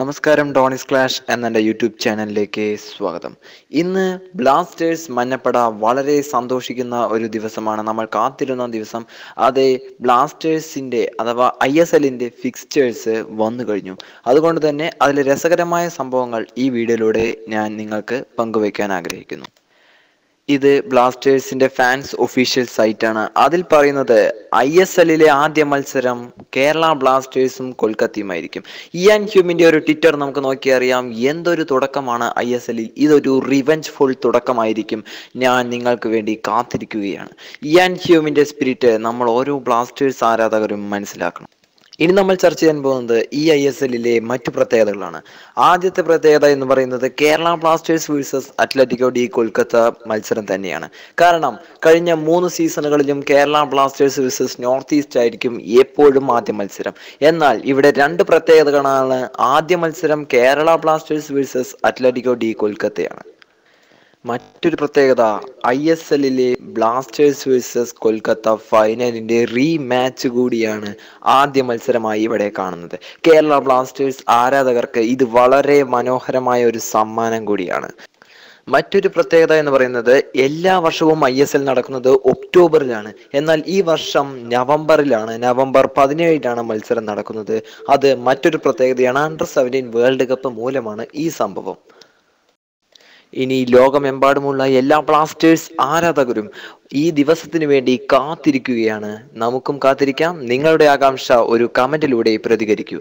നമസ്കാരം ഡോണിസ് ക്ലാഷ് എന്നെ യൂട്യൂബ് ചാനലിലേക്ക് സ്വാഗതം ഇന്ന് ബ്ലാസ്റ്റേഴ്സ് മഞ്ഞപ്പട വളരെ സന്തോഷിക്കുന്ന ഒരു ദിവസമാണ് നമ്മൾ കാത്തിരുന്ന ദിവസം അതെ ബ്ലാസ്റ്റേഴ്സിൻ്റെ അഥവാ ഐ എസ് എല്ലിൻ്റെ ഫിക്സ്റ്റേഴ്സ് വന്നു കഴിഞ്ഞു അതുകൊണ്ട് തന്നെ അതിൽ രസകരമായ സംഭവങ്ങൾ ഈ വീഡിയോയിലൂടെ ഞാൻ നിങ്ങൾക്ക് പങ്കുവയ്ക്കാൻ ആഗ്രഹിക്കുന്നു ഇത് ബ്ലാസ്റ്റേഴ്സിന്റെ ഫാൻസ് ഒഫീഷ്യൽ സൈറ്റാണ് അതിൽ പറയുന്നത് ഐ എസ് എല്ലിലെ ആദ്യ മത്സരം കേരള ബ്ലാസ്റ്റേഴ്സും കൊൽക്കത്തയുമായിരിക്കും ഇയാൻ ഹ്യൂമിന്റെ ഒരു ട്വിറ്റർ നമുക്ക് നോക്കി അറിയാം എന്തൊരു തുടക്കമാണ് ഐ എസ് എല്ലിൽ ഇതൊരു റിവഞ്ച് ഫുൾ തുടക്കമായിരിക്കും ഞാൻ നിങ്ങൾക്ക് വേണ്ടി കാത്തിരിക്കുകയാണ് ഇയാൻ ഹ്യൂമിന്റെ സ്പിരിറ്റ് നമ്മൾ ഓരോ ബ്ലാസ്റ്റേഴ്സ് ആരാധകരും മനസ്സിലാക്കണം ഇനി നമ്മൾ ചർച്ച ചെയ്യാൻ പോകുന്നത് ഈ ഐ എസ് എല്ലിലെ മറ്റു പ്രത്യേകതകളാണ് ആദ്യത്തെ പ്രത്യേകത എന്ന് പറയുന്നത് Kerala Blasters versus Atletico de Kolkata മത്സരം തന്നെയാണ് കാരണം കഴിഞ്ഞ മൂന്ന് സീസണുകളിലും Kerala Blasters versus North East ആയിരിക്കും എപ്പോഴും ആദ്യ മത്സരം എന്നാൽ ഇവിടെ രണ്ട് പ്രത്യേകതകളാണ് ആദ്യ മത്സരം Kerala Blasters versus Atletico de കൊൽക്കത്തയാണ് മറ്റൊരു പ്രത്യേകത ഐ എസ് എല്ലിലെ ബ്ലാസ്റ്റേഴ്സ് വേഴ്സസ് കൊൽക്കത്ത ഫൈനലിന്റെ റീ മാച്ച് കൂടിയാണ് ആദ്യ മത്സരമായി ഇവിടെ കാണുന്നത് കേരള ബ്ലാസ്റ്റേഴ്സ് ആരാധകർക്ക് ഇത് വളരെ മനോഹരമായ ഒരു സമ്മാനം കൂടിയാണ് മറ്റൊരു പ്രത്യേകത എന്ന് പറയുന്നത് എല്ലാ വർഷവും ഐ എസ് എൽ നടക്കുന്നത് ഒക്ടോബറിലാണ് എന്നാൽ ഈ വർഷം നവംബറിലാണ് നവംബർ പതിനേഴിലാണ് മത്സരം നടക്കുന്നത് അത് മറ്റൊരു പ്രത്യേകതയാണ് അണ്ടർ സെവൻറ്റീൻ വേൾഡ് കപ്പ് മൂലമാണ് ഈ സംഭവം ഇനി ലോകമെമ്പാടുമുള്ള എല്ലാ ബ്ലാസ്റ്റേഴ്സ് ആരാധകരും ഈ ദിവസത്തിനു വേണ്ടി കാത്തിരിക്കുകയാണ് നമുക്കും കാത്തിരിക്കാം നിങ്ങളുടെ ആകാംക്ഷ ഒരു കമന്റിലൂടെ പ്രതികരിക്കൂ